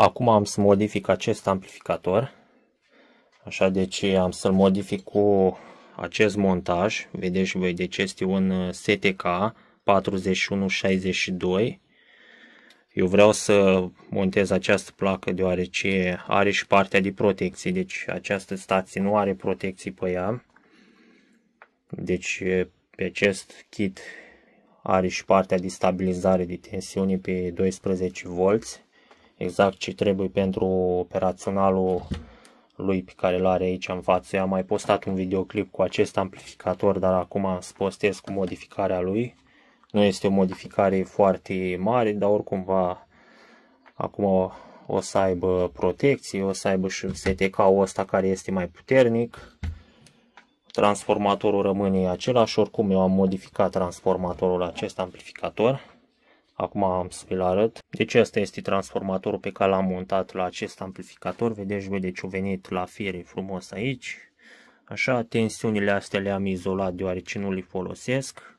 Acum am să modific acest amplificator. Așa, deci am să-l modific cu acest montaj. Vedeți voi, deci este un uh, STK 4162. Eu vreau să montez această placă deoarece are și partea de protecție. Deci această stație nu are protecții pe ea. Deci pe acest kit are și partea de stabilizare de tensiune pe 12 volți exact ce trebuie pentru operaționalul lui pe care îl are aici în față. Eu am mai postat un videoclip cu acest amplificator, dar acum îți postez cu modificarea lui. Nu este o modificare foarte mare, dar oricum va, acum o, o să aibă protecție, o să aibă și STK-ul ăsta care este mai puternic. Transformatorul rămâne același, oricum eu am modificat transformatorul acest amplificator. Acum am să vi-l arăt. Deci asta este transformatorul pe care l-am montat la acest amplificator. Vedeți, de ce venit la fiere frumos aici. Așa, tensiunile astea le-am izolat deoarece nu le folosesc.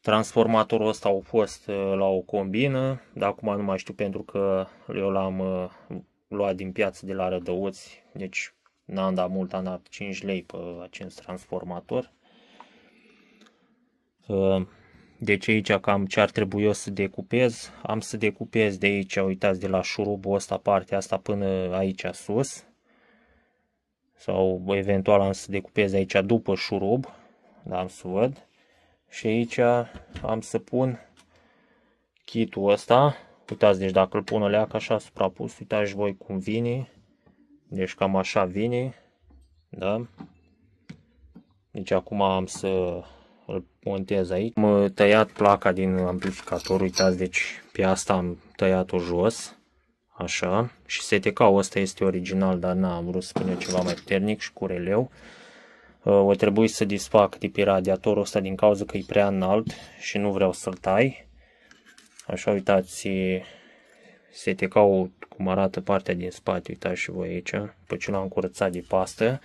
Transformatorul ăsta au fost uh, la o combină, dar acum nu mai știu pentru că eu l-am uh, luat din piață de la Rădăuți, deci n-am dat mult, am dat 5 lei pe acest transformator. Uh, deci aici cam ce ar trebui eu să decupez. Am să decupez de aici, uitați, de la șurubul ăsta, partea asta până aici sus. Sau eventual am să decupez aici după șurub. Da, am să văd. Și aici am să pun kitul ăsta. Uitați, deci dacă îl pun o leacă așa suprapus, uitați voi cum vine. Deci cam așa vine. Da? Deci acum am să îl montez aici. Am uh, tăiat placa din amplificator, uitați, deci pe asta am tăiat-o jos, așa, și STK-ul ăsta este original, dar n-am vrut să pune ceva mai puternic și cu releu. Uh, o trebuie să disfac de pe radiatorul ăsta din cauza că e prea înalt și nu vreau să-l tai. Așa, uitați, STK-ul cum arată partea din spate, uitați și voi aici, după ce l-am curățat de pastă.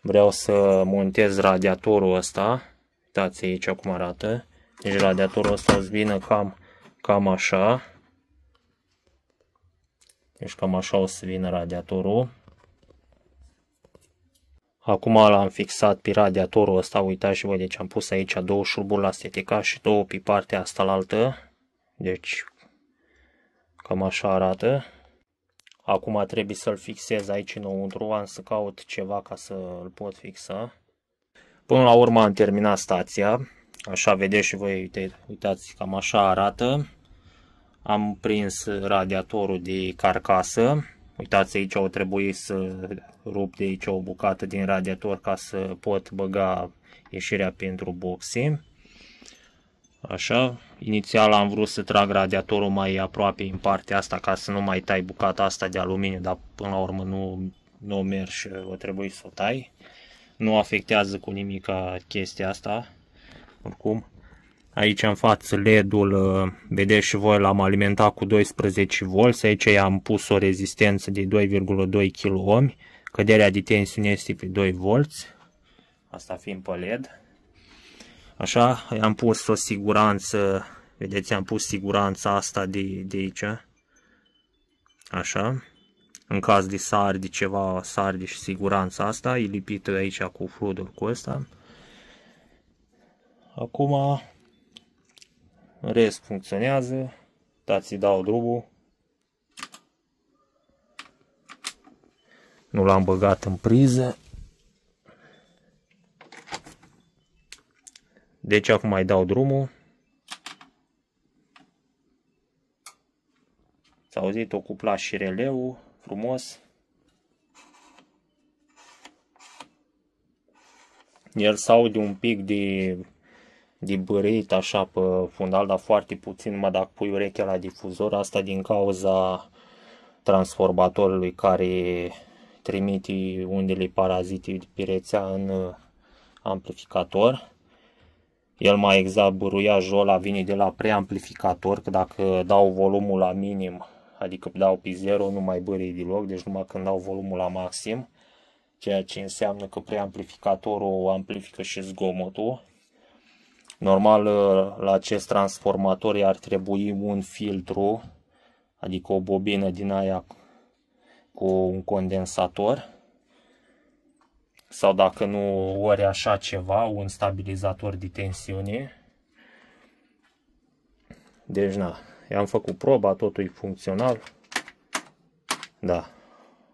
Vreau să montez radiatorul ăsta, uitați aici cum arată. Deci radiatorul ăsta îți vine cam, cam așa. Deci cam așa o să vină radiatorul. Acum l-am fixat pe radiatorul ăsta, uitați și voi, deci am pus aici două șuruburi la stetica și două pe partea asta la altă. Deci cam așa arată. Acum trebuie să-l fixez aici înăuntru, am să caut ceva ca să-l pot fixa. Până la urmă am terminat stația, așa vedeți și voi, uite, uitați, cam așa arată. Am prins radiatorul de carcasă, uitați aici o trebuie să rup de aici o bucată din radiator ca să pot băga ieșirea pentru boxe. Așa, inițial am vrut să trag radiatorul mai aproape în partea asta ca să nu mai tai bucata asta de aluminiu, dar până la urmă nu, nu merg o trebuie să o tai nu afectează cu nimica chestia asta, oricum. Aici în față LED-ul, uh, vedeți și voi, l-am alimentat cu 12V, aici i-am pus o rezistență de 2,2 kOhm. căderea de tensiune este pe 2V, asta fiind pe LED. Așa, i-am pus o siguranță, vedeți, am pus siguranța asta de, de aici, așa în caz de sardi, ceva sardi și siguranța asta, e lipită aici cu fluidul cu ăsta. Acum, rest funcționează, dați-i dau drumul. Nu l-am băgat în priză. Deci acum mai dau drumul. S-a auzit o cupla și releu frumos. El de un pic de, de bărit așa pe fundal, dar foarte puțin, numai dacă pui urechea la difuzor, asta din cauza transformatorului care trimite undele parazite pe rețea în uh, amplificator. El mai exact buruiajul ăla vine de la preamplificator, că dacă dau volumul la minim adică dau pe 0, nu mai bărei deloc, deci numai când dau volumul la maxim, ceea ce înseamnă că preamplificatorul amplifică și zgomotul. Normal, ă, la acest transformator ar trebui un filtru, adică o bobină din aia cu un condensator sau dacă nu ori așa ceva, un stabilizator de tensiune. Deci na, I-am făcut proba, totul e funcțional. Da.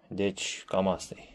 Deci, cam asta e.